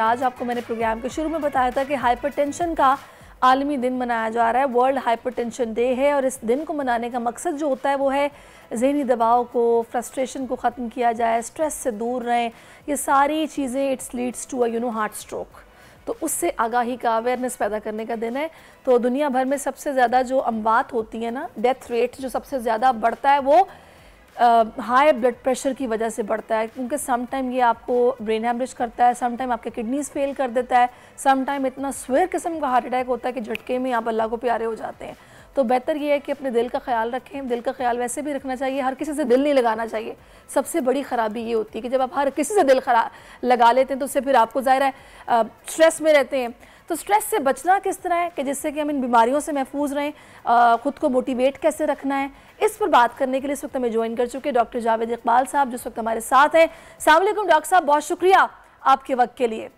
आज आपको मैंने प्रोग्राम के शुरू में बताया था कि हाइपरटेंशन का आलमी दिन मनाया जा रहा है वर्ल्ड हाइपरटेंशन डे है और इस दिन को मनाने का मकसद जो होता है वो है जहनी दबाव को फ्रस्ट्रेशन को ख़त्म किया जाए स्ट्रेस से दूर रहें ये सारी चीज़ें it's leads to a you know heart stroke तो उससे आगाही का अवेयरनेस पैदा करने का दिन है तो दुनिया भर में सबसे ज़्यादा जो अमवात होती है ना डेथ रेट जो सबसे ज़्यादा बढ़ता है वो हाई ब्लड प्रेशर की वजह से बढ़ता है क्योंकि समटाइम ये आपको ब्रेन हेमरेज करता है समटाइम आपके किडनीज फेल कर देता है समटाइम इतना स्वेर किस्म का हार्ट अटैक होता है कि झटके में आप अल्लाह को प्यारे हो जाते हैं तो बेहतर ये है कि अपने दिल का ख्याल रखें दिल का ख्याल वैसे भी रखना चाहिए हर किसी से दिल नहीं लगाना चाहिए सबसे बड़ी ख़राबी ये होती है कि जब आप हर किसी से दिल खरा लगा लेते हैं तो उससे फिर आपको ज़ाहिर है स्ट्रेस में रहते हैं तो स्ट्रेस से बचना किस तरह है कि जिससे कि हम इन बीमारियों से महफूज रहें ख़ुद को मोटिवेट कैसे रखना है इस पर बात करने के लिए इस वक्त हमें ज्वाइन कर चुके डॉक्टर जावेद इकबाल साहब जिस वक्त हमारे साथ हैं सामकुम डॉक्टर साहब बहुत शुक्रिया आपके वक्त के लिए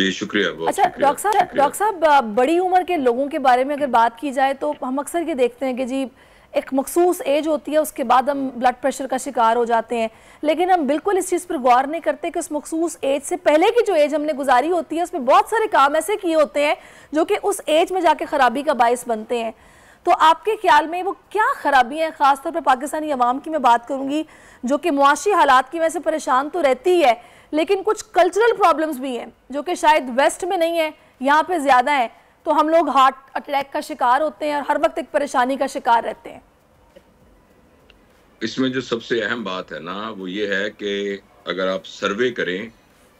जी शुक्रिया अच्छा डॉक्टर साहब डॉक्टर साहब बड़ी उम्र के लोगों के बारे में अगर बात की जाए तो हम अक्सर ये देखते हैं कि जी एक मखसूस एज होती है उसके बाद हम ब्लड प्रेशर का शिकार हो जाते हैं लेकिन हम बिल्कुल इस चीज़ पर गौर नहीं करते कि उस मखसूस एज से पहले की जो एज हमने गुजारी होती है उसमें बहुत सारे काम ऐसे किए होते हैं जो कि उस एज में जाके ख़राबी का बायस बनते हैं तो आपके ख्याल में वो क्या खराबियाँ हैं ख़ासतौर पर पाकिस्तानी अवाम की मैं बात करूँगी जो कि मुआशी हालात की वजह से परेशान तो रहती है लेकिन कुछ कल्चरल प्रॉब्लम्स भी हैं जो कि शायद वेस्ट में नहीं है यहाँ पे ज़्यादा हैं तो हम लोग हार्ट अटैक का शिकार होते हैं और हर वक्त एक परेशानी का शिकार रहते हैं इसमें जो सबसे अहम बात है ना वो ये है कि अगर आप सर्वे करें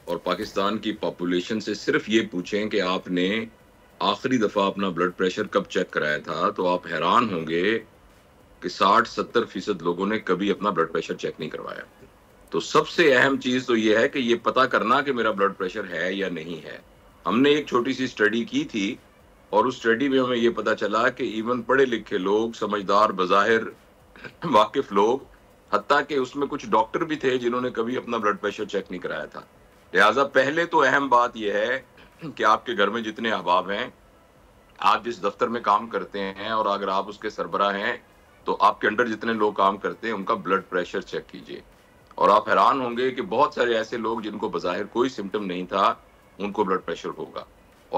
और पाकिस्तान की पॉपुलेशन से सिर्फ ये पूछें कि आपने आखिरी दफ़ा अपना ब्लड प्रेशर कब चेक कराया था तो आप हैरान होंगे कि 60-70 फीसद लोगों ने कभी अपना ब्लड प्रेशर चेक नहीं करवाया तो सबसे अहम चीज़ तो ये है कि ये पता करना कि मेरा ब्लड प्रेशर है या नहीं है हमने एक छोटी सी स्टडी की थी और उस स्टडी में हमें ये पता चला कि इवन पढ़े लिखे लोग समझदार बाहिर वाकिफ लोग हती के उसमें कुछ डॉक्टर भी थे जिन्होंने कभी अपना ब्लड प्रेशर चेक नहीं कराया था लिहाजा पहले तो अहम बात यह है कि आपके घर में जितने अहबाब हैं आप जिस दफ्तर में काम करते हैं और अगर आप उसके सरबरा हैं तो आपके अंडर जितने लोग काम करते हैं उनका ब्लड प्रेशर चेक कीजिए और आप हैरान होंगे कि बहुत सारे ऐसे लोग जिनको बाहर कोई सिम्टम नहीं था उनको ब्लड प्रेशर होगा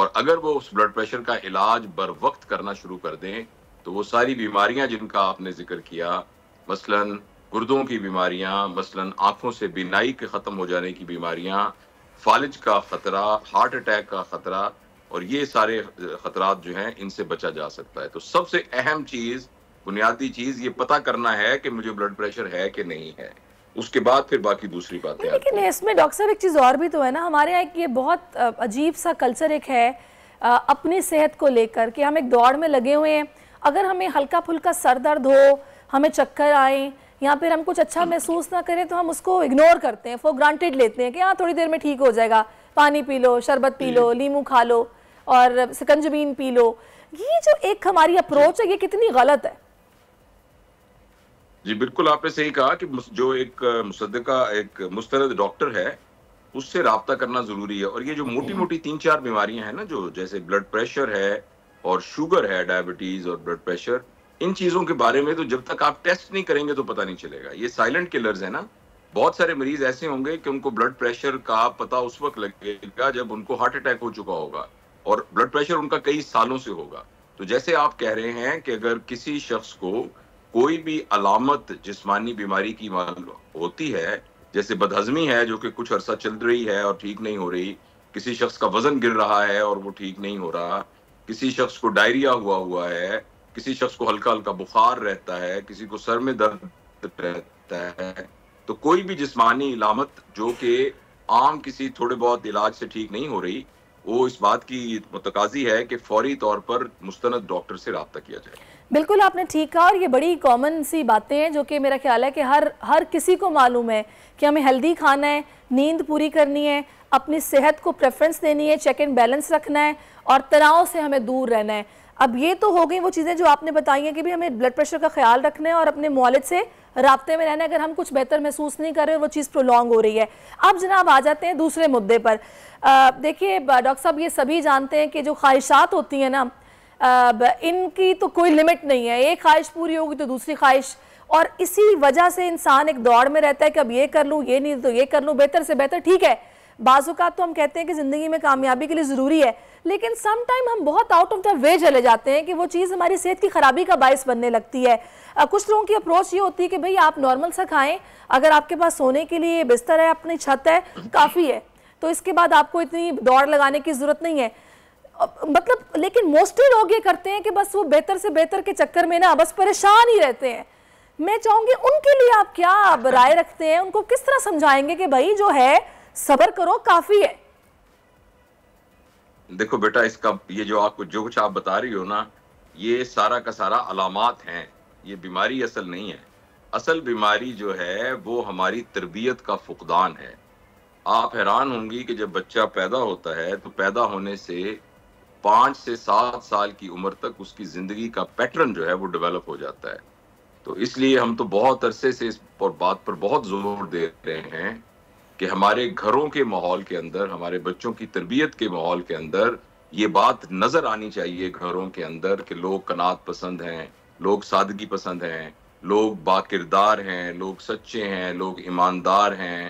और अगर वो उस ब्लड प्रेशर का इलाज बर वक्त करना शुरू कर दें तो वो सारी बीमारियां जिनका आपने जिक्र किया मसलन गुर्दों की बीमारियां मसलन आंखों से बिनाई के ख़त्म हो जाने की बीमारियां फालिज का ख़तरा हार्ट अटैक का ख़तरा और ये सारे खतरात जो हैं इनसे बचा जा सकता है तो सबसे अहम चीज़ बुनियादी चीज़ ये पता करना है कि मुझे ब्लड प्रेशर है कि नहीं है उसके बाद फिर बाकी दूसरी बात लेकिन इसमें डॉक्टर साहब एक चीज़ और भी तो है ना हमारे यहाँ ये बहुत अजीब सा कल्चर एक है अपनी सेहत को लेकर कि हम एक दौड़ में लगे हुए हैं अगर हमें हल्का फुल्का सर दर्द हो हमें चक्कर आए या फिर हम कुछ अच्छा महसूस ना करें तो हम उसको इग्नोर करते हैं फॉर ग्रांटेड लेते हैं कि हाँ थोड़ी देर में ठीक हो जाएगा पानी पी लो शरबत पी लो लीमू खा लो और सिकंजबीन पी लो ये जो एक हमारी अप्रोच है ये कितनी गलत है जी बिल्कुल आपने सही कहा कि जो एक मुसदका एक मुस्तरद डॉक्टर है उससे रबता करना जरूरी है और ये जो मोटी मोटी तीन चार बीमारियां हैं ना जो जैसे ब्लड प्रेशर है और शुगर है डायबिटीज और ब्लड प्रेशर इन चीजों के बारे में तो जब तक आप टेस्ट नहीं करेंगे तो पता नहीं चलेगा ये साइलेंट किलर्स है ना बहुत सारे मरीज ऐसे होंगे कि उनको ब्लड प्रेशर का पता उस वक्त लगेगा जब उनको हार्ट अटैक हो चुका होगा और ब्लड प्रेशर उनका कई सालों से होगा तो जैसे आप कह रहे हैं कि अगर किसी शख्स को कोई भी अलामत जिसमानी बीमारी की होती है जैसे बदहजमी है जो कि कुछ अरसा चल रही है और ठीक नहीं हो रही किसी शख्स का वजन गिर रहा है और वो ठीक नहीं हो रहा किसी शख्स को डायरिया हुआ हुआ है किसी शख्स को हल्का हल्का बुखार रहता है किसी को सर में दर्द रहता है तो कोई भी जिसमानी इलामत जो कि आम किसी थोड़े बहुत इलाज से ठीक नहीं हो रही वो इस बात की मतकाजी है कि फौरी तौर पर मुस्तंद डॉक्टर से रबता किया जाए बिल्कुल आपने ठीक कहा और ये बड़ी कॉमन सी बातें हैं जो कि मेरा ख्याल है कि हर हर किसी को मालूम है कि हमें हेल्दी खाना है नींद पूरी करनी है अपनी सेहत को प्रेफरेंस देनी है चेक एंड बैलेंस रखना है और तनाव से हमें दूर रहना है अब ये तो हो गई वो चीज़ें जो आपने बताई हैं कि भी हमें ब्लड प्रेशर का ख्याल रखना है और अपने मौलद से रबते में रहना है अगर हम कुछ बेहतर महसूस नहीं कर रहे वो चीज़ प्रोलॉन्ग हो रही है अब जनाब आ जाते हैं दूसरे मुद्दे पर देखिए डॉक्टर साहब ये सभी जानते हैं कि जो ख्वाहिशात होती हैं ना इनकी तो कोई लिमिट नहीं है एक ख्वाहिश पूरी होगी तो दूसरी ख्वाहिश और इसी वजह से इंसान एक दौड़ में रहता है कि अब ये कर लूँ ये नहीं तो ये कर लूँ बेहतर से बेहतर ठीक है बाजूकात तो हम कहते हैं कि ज़िंदगी में कामयाबी के लिए ज़रूरी है लेकिन सम टाइम हम बहुत आउट ऑफ द वे चले जाते हैं कि वो चीज़ हमारी सेहत की ख़राबी का बायस बनने लगती है कुछ लोगों की अप्रोच ये होती है कि भाई आप नॉर्मल सा खाएं अगर आपके पास सोने के लिए बिस्तर है अपनी छत है काफ़ी है तो इसके बाद आपको इतनी दौड़ लगाने की ज़रूरत नहीं है मतलब लेकिन मोस्टली लोग ये करते हैं कि बस वो बेहतर से बेहतर के चक्कर में ना बस परेशान ही रहते हैं मैं चाहूंगी उनके लिए आप क्या आप राय रखते हैं उनको किस तरह समझाएंगे कि भाई जो है सबर करो काफी है देखो बेटा इसका ये जो आपको जो कुछ आप बता रही हो ना ये सारा का सारा अलामत हैं ये बीमारी असल नहीं है असल बीमारी जो है वो हमारी तरबियत का फुकदान है आप हैरान होंगी कि जब बच्चा पैदा होता है तो पैदा होने से पाँच से सात साल की उम्र तक उसकी ज़िंदगी का पैटर्न जो है वो डेवलप हो जाता है तो इसलिए हम तो बहुत अरसे से इस पर बात पर बहुत जोर दे रहे हैं कि हमारे घरों के माहौल के अंदर हमारे बच्चों की तरबियत के माहौल के अंदर ये बात नजर आनी चाहिए घरों के अंदर कि लोग कनात पसंद हैं लोग सादगी पसंद हैं लोग बाकिरदार हैं लोग सच्चे हैं लोग ईमानदार हैं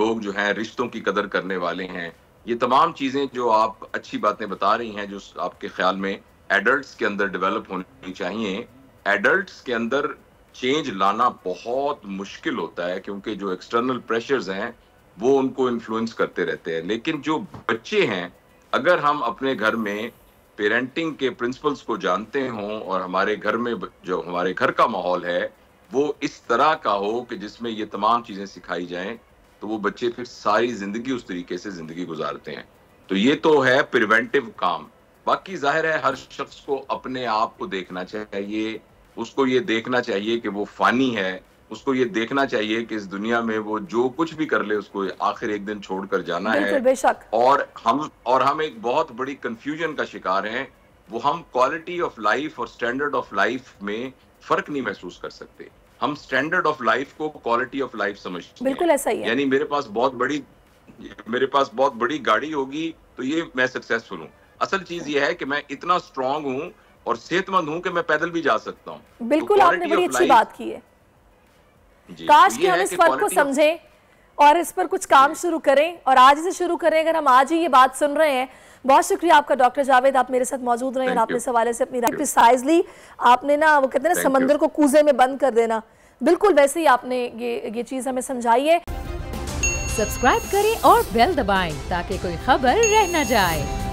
लोग जो हैं रिश्तों की कदर करने वाले हैं ये तमाम चीज़ें जो आप अच्छी बातें बता रही हैं जो आपके ख्याल में एडल्ट के अंदर डेवलप होनी चाहिए एडल्ट्स के अंदर चेंज लाना बहुत मुश्किल होता है क्योंकि जो एक्सटर्नल प्रेशर्स हैं वो उनको इन्फ्लुएंस करते रहते हैं लेकिन जो बच्चे हैं अगर हम अपने घर में पेरेंटिंग के प्रिंसिपल्स को जानते हों और हमारे घर में जो हमारे घर का माहौल है वो इस तरह का हो कि जिसमें ये तमाम चीज़ें सिखाई जाएं तो वो बच्चे फिर सारी जिंदगी उस तरीके से जिंदगी गुजारते हैं तो ये तो है प्रिवेंटिव काम बाकी जाहिर है हर शख्स को अपने आप को देखना चाहिए उसको ये देखना चाहिए कि वो फानी है उसको ये देखना चाहिए कि इस दुनिया में वो जो कुछ भी कर ले उसको आखिर एक दिन छोड़कर जाना है बेशक और हम और हम एक बहुत बड़ी कंफ्यूजन का शिकार हैं वो हम क्वालिटी ऑफ लाइफ और स्टैंडर्ड ऑफ लाइफ में फर्क नहीं महसूस कर सकते हम स्टैंडर्ड ऑफ लाइफ को क्वालिटी ऑफ लाइफ समझते बिल्कुल ऐसा ही है यानी मेरे पास बहुत बड़ी मेरे पास बहुत बड़ी गाड़ी होगी तो ये मैं सक्सेसफुल हूँ असल चीज ये है कि मैं इतना स्ट्रांग हूँ और सेहतमंद हूँ कि मैं पैदल भी जा सकता हूँ तो बिल्कुल तो आपने बड़ी अच्छी बात की है काश कि हम इस फर्क को समझें और इस पर कुछ काम शुरू करें और आज से शुरू करें अगर हम आज ही ये बात सुन रहे हैं बहुत शुक्रिया आपका डॉक्टर जावेद आप मेरे साथ मौजूद रहे और आपने सवाले से अपनी राय प्रिसाइजली आपने ना वो कहते हैं ना समंदर को कूजे में बंद कर देना बिल्कुल वैसे ही आपने ये ये चीज़ हमें समझाई है सब्सक्राइब करें और बेल दबाएं ताकि कोई खबर रह न जाए